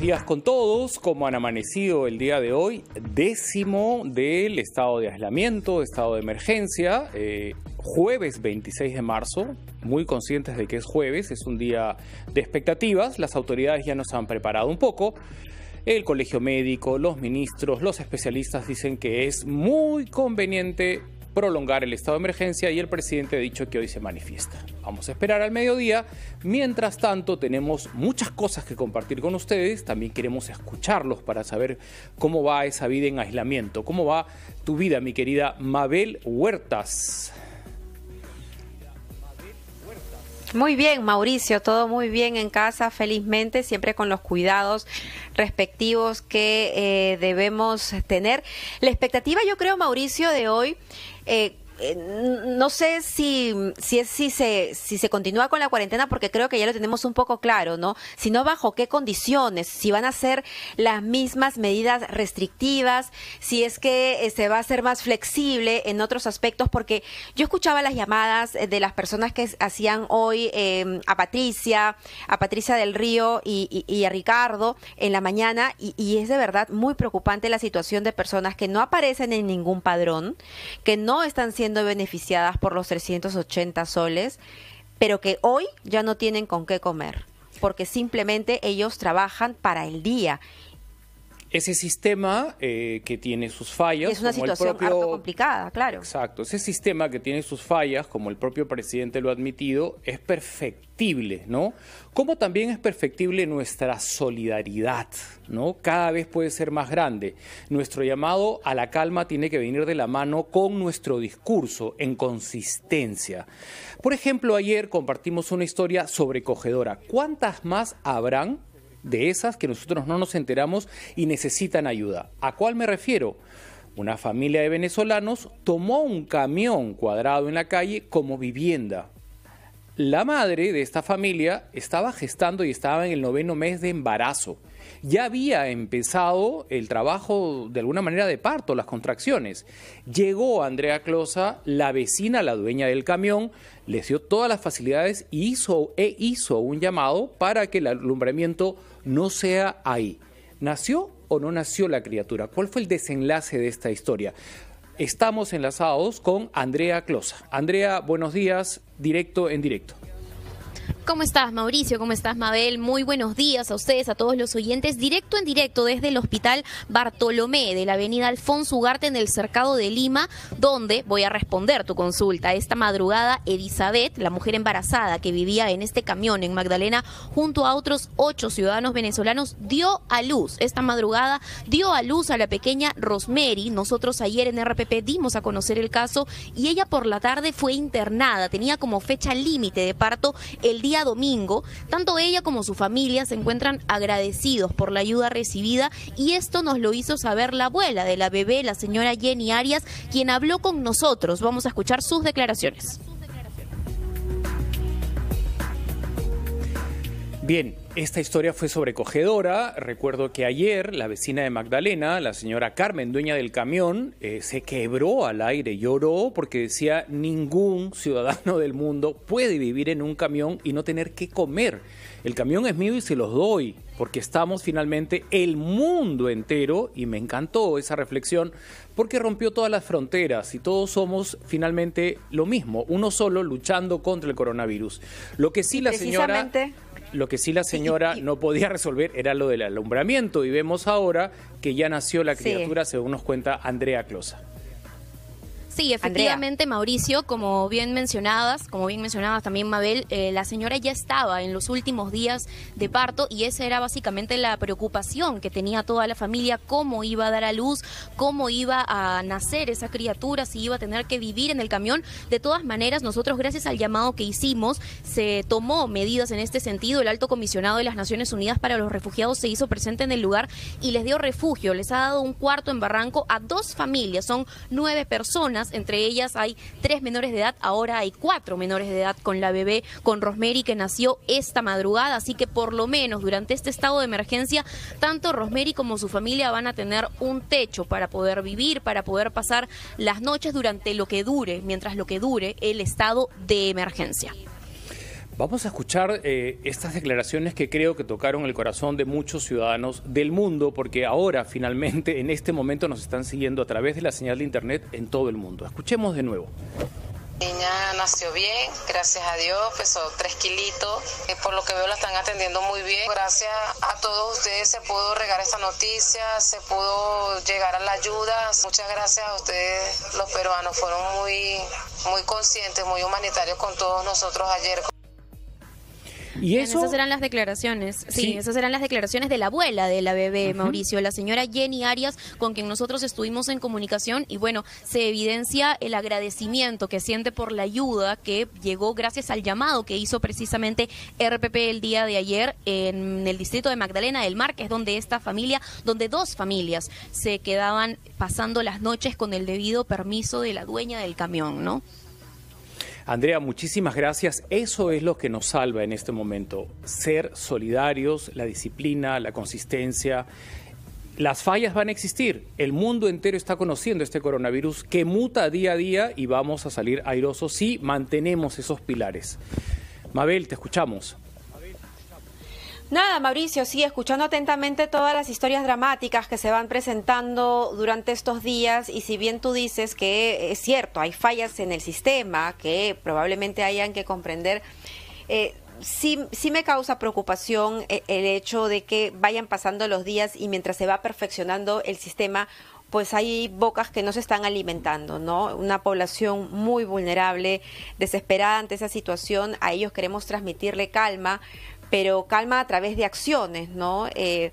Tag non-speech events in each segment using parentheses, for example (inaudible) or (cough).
días con todos. Como han amanecido el día de hoy, décimo del estado de aislamiento, estado de emergencia, eh, jueves 26 de marzo, muy conscientes de que es jueves, es un día de expectativas, las autoridades ya nos han preparado un poco. El colegio médico, los ministros, los especialistas dicen que es muy conveniente prolongar el estado de emergencia y el presidente ha dicho que hoy se manifiesta. Vamos a esperar al mediodía. Mientras tanto, tenemos muchas cosas que compartir con ustedes. También queremos escucharlos para saber cómo va esa vida en aislamiento, cómo va tu vida, mi querida Mabel Huertas. Muy bien, Mauricio, todo muy bien en casa, felizmente, siempre con los cuidados respectivos que eh, debemos tener. La expectativa, yo creo, Mauricio, de hoy... Eh, eh, no sé si, si, si, se, si se continúa con la cuarentena, porque creo que ya lo tenemos un poco claro, ¿no? Si no, bajo qué condiciones, si van a ser las mismas medidas restrictivas, si es que eh, se va a ser más flexible en otros aspectos, porque yo escuchaba las llamadas eh, de las personas que hacían hoy em, a Patricia, a Patricia del Río y, a Ricardo en la mañana, y es de verdad muy preocupante la situación de personas que no aparecen en ningún padrón, que no están siendo beneficiadas por los 380 soles, pero que hoy ya no tienen con qué comer, porque simplemente ellos trabajan para el día ese sistema eh, que tiene sus fallas. Es una situación complicada, claro. Exacto. Ese sistema que tiene sus fallas, como el propio presidente lo ha admitido, es perfectible, ¿no? Como también es perfectible nuestra solidaridad, ¿no? Cada vez puede ser más grande. Nuestro llamado a la calma tiene que venir de la mano con nuestro discurso, en consistencia. Por ejemplo, ayer compartimos una historia sobrecogedora. ¿Cuántas más habrán de esas que nosotros no nos enteramos y necesitan ayuda. ¿A cuál me refiero? Una familia de venezolanos tomó un camión cuadrado en la calle como vivienda la madre de esta familia estaba gestando y estaba en el noveno mes de embarazo. Ya había empezado el trabajo de alguna manera de parto, las contracciones. Llegó Andrea Closa, la vecina, la dueña del camión, les dio todas las facilidades hizo, e hizo un llamado para que el alumbramiento no sea ahí. ¿Nació o no nació la criatura? ¿Cuál fue el desenlace de esta historia? Estamos enlazados con Andrea Closa. Andrea, buenos días, directo en directo. ¿Cómo estás, Mauricio? ¿Cómo estás, Mabel? Muy buenos días a ustedes, a todos los oyentes, directo en directo desde el Hospital Bartolomé de la Avenida Alfonso Ugarte en el Cercado de Lima, donde voy a responder tu consulta. Esta madrugada, Elizabeth, la mujer embarazada que vivía en este camión en Magdalena, junto a otros ocho ciudadanos venezolanos, dio a luz. Esta madrugada dio a luz a la pequeña Rosemary. Nosotros ayer en RPP dimos a conocer el caso y ella por la tarde fue internada. Tenía como fecha límite de parto el día domingo, tanto ella como su familia se encuentran agradecidos por la ayuda recibida y esto nos lo hizo saber la abuela de la bebé, la señora Jenny Arias, quien habló con nosotros. Vamos a escuchar sus declaraciones. Bien, esta historia fue sobrecogedora. Recuerdo que ayer la vecina de Magdalena, la señora Carmen, dueña del camión, eh, se quebró al aire, lloró porque decía ningún ciudadano del mundo puede vivir en un camión y no tener que comer. El camión es mío y se los doy, porque estamos finalmente el mundo entero y me encantó esa reflexión porque rompió todas las fronteras y todos somos finalmente lo mismo, uno solo luchando contra el coronavirus. Lo que sí la señora lo que sí la señora no podía resolver era lo del alumbramiento y vemos ahora que ya nació la criatura, según nos cuenta Andrea Closa. Sí, efectivamente, Mauricio, como bien mencionadas, como bien mencionabas también Mabel, eh, la señora ya estaba en los últimos días de parto y esa era básicamente la preocupación que tenía toda la familia, cómo iba a dar a luz, cómo iba a nacer esa criatura, si iba a tener que vivir en el camión. De todas maneras, nosotros gracias al llamado que hicimos, se tomó medidas en este sentido. El alto comisionado de las Naciones Unidas para los Refugiados se hizo presente en el lugar y les dio refugio. Les ha dado un cuarto en Barranco a dos familias, son nueve personas entre ellas hay tres menores de edad, ahora hay cuatro menores de edad con la bebé, con Rosemary que nació esta madrugada, así que por lo menos durante este estado de emergencia, tanto Rosemary como su familia van a tener un techo para poder vivir, para poder pasar las noches durante lo que dure, mientras lo que dure el estado de emergencia. Vamos a escuchar eh, estas declaraciones que creo que tocaron el corazón de muchos ciudadanos del mundo, porque ahora finalmente en este momento nos están siguiendo a través de la señal de Internet en todo el mundo. Escuchemos de nuevo. Niña nació bien, gracias a Dios, pesó tres kilitos, por lo que veo la están atendiendo muy bien. Gracias a todos ustedes se pudo regar esta noticia, se pudo llegar a la ayuda. Muchas gracias a ustedes, los peruanos fueron muy, muy conscientes, muy humanitarios con todos nosotros ayer. Esas eran las declaraciones, sí, esas eran las declaraciones de la abuela de la bebé, Mauricio, la señora Jenny Arias, con quien nosotros estuvimos en comunicación y bueno, se evidencia el agradecimiento que siente por la ayuda que llegó gracias al llamado que hizo precisamente RPP el día de ayer en el distrito de Magdalena del Mar, que es donde esta familia, donde dos familias se quedaban pasando las noches con el debido permiso de la dueña del camión, ¿no? Andrea, muchísimas gracias. Eso es lo que nos salva en este momento, ser solidarios, la disciplina, la consistencia. Las fallas van a existir. El mundo entero está conociendo este coronavirus que muta día a día y vamos a salir airosos si mantenemos esos pilares. Mabel, te escuchamos. Nada, Mauricio, sí, escuchando atentamente todas las historias dramáticas que se van presentando durante estos días y si bien tú dices que es cierto, hay fallas en el sistema que probablemente hayan que comprender, eh, sí, sí me causa preocupación eh, el hecho de que vayan pasando los días y mientras se va perfeccionando el sistema, pues hay bocas que no se están alimentando, ¿no? Una población muy vulnerable, desesperada ante esa situación, a ellos queremos transmitirle calma, pero calma a través de acciones, ¿no? Eh,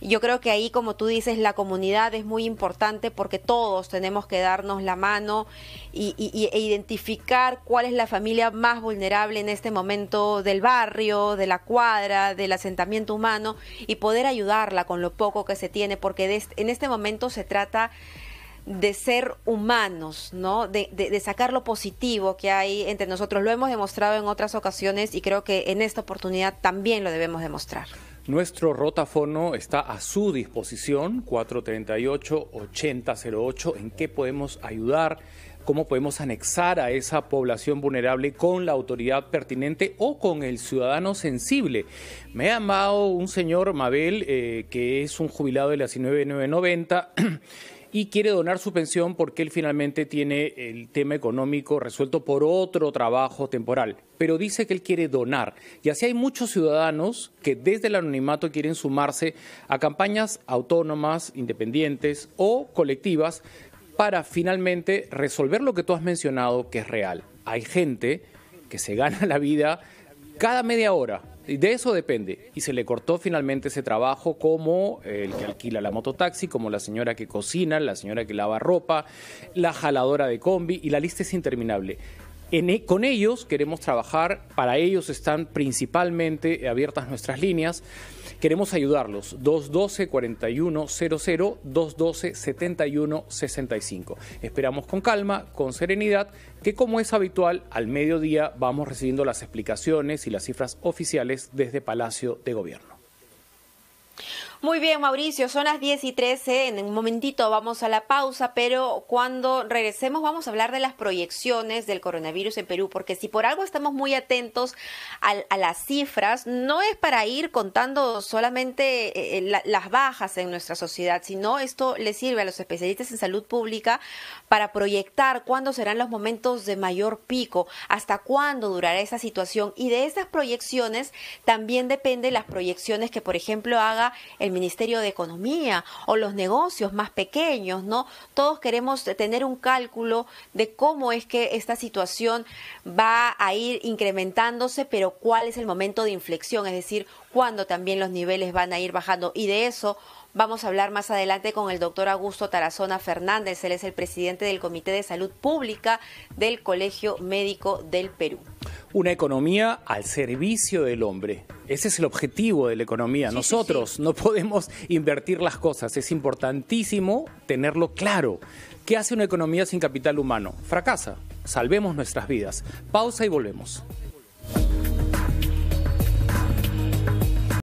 yo creo que ahí, como tú dices, la comunidad es muy importante porque todos tenemos que darnos la mano y, e identificar cuál es la familia más vulnerable en este momento del barrio, de la cuadra, del asentamiento humano y poder ayudarla con lo poco que se tiene, porque en este momento se trata de ser humanos, ¿no? De, sacar lo positivo que hay entre nosotros. Lo hemos demostrado en otras ocasiones y creo que en esta oportunidad también lo debemos demostrar. Nuestro rotafono está a su disposición, 438-8008. ¿En qué podemos ayudar? ¿Cómo podemos anexar a esa población vulnerable con la autoridad pertinente o con el ciudadano sensible? Me ha llamado un señor, Mabel, eh, que es un jubilado de la 9990. (clears throat) y quiere donar su pensión porque él finalmente tiene el tema económico resuelto por otro trabajo temporal, pero dice que él quiere donar. Y así hay muchos ciudadanos que desde el anonimato quieren sumarse a campañas autónomas, independientes o colectivas para finalmente resolver lo que tú has mencionado que es real. Hay gente que se gana la vida cada media hora de eso depende. Y se le cortó finalmente ese trabajo como eh, el que alquila la mototaxi, como la señora que cocina, la señora que lava ropa, la jaladora de combi y la lista es interminable. E, con ellos queremos trabajar, para ellos están principalmente abiertas nuestras líneas. Queremos ayudarlos. 212-4100, 212-7165. Esperamos con calma, con serenidad, que como es habitual, al mediodía vamos recibiendo las explicaciones y las cifras oficiales desde Palacio de Gobierno. Muy bien, Mauricio, son las 10 y 13. En un momentito vamos a la pausa, pero cuando regresemos vamos a hablar de las proyecciones del coronavirus en Perú, porque si por algo estamos muy atentos a, las cifras, no es para ir contando solamente eh, eh, las bajas en nuestra sociedad, sino esto le sirve a los especialistas en salud pública para proyectar cuándo serán los momentos de mayor pico, hasta cuándo durará esa situación. Y de esas proyecciones también depende las proyecciones que, por ejemplo, haga el Ministerio de Economía o los negocios más pequeños, ¿no? Todos queremos tener un cálculo de cómo es que esta situación va a ir incrementándose, pero cuál es el momento de inflexión, es decir, cuándo también los niveles van a ir bajando. Y de eso Vamos a hablar más adelante con el doctor Augusto Tarazona Fernández. Él es el presidente del Comité de Salud Pública del Colegio Médico del Perú. Una economía al servicio del hombre. Ese es el objetivo de la economía. Nosotros no podemos invertir las cosas. Es importantísimo tenerlo claro. ¿Qué hace una economía sin capital humano? Fracasa. Salvemos nuestras vidas. Pausa y volvemos.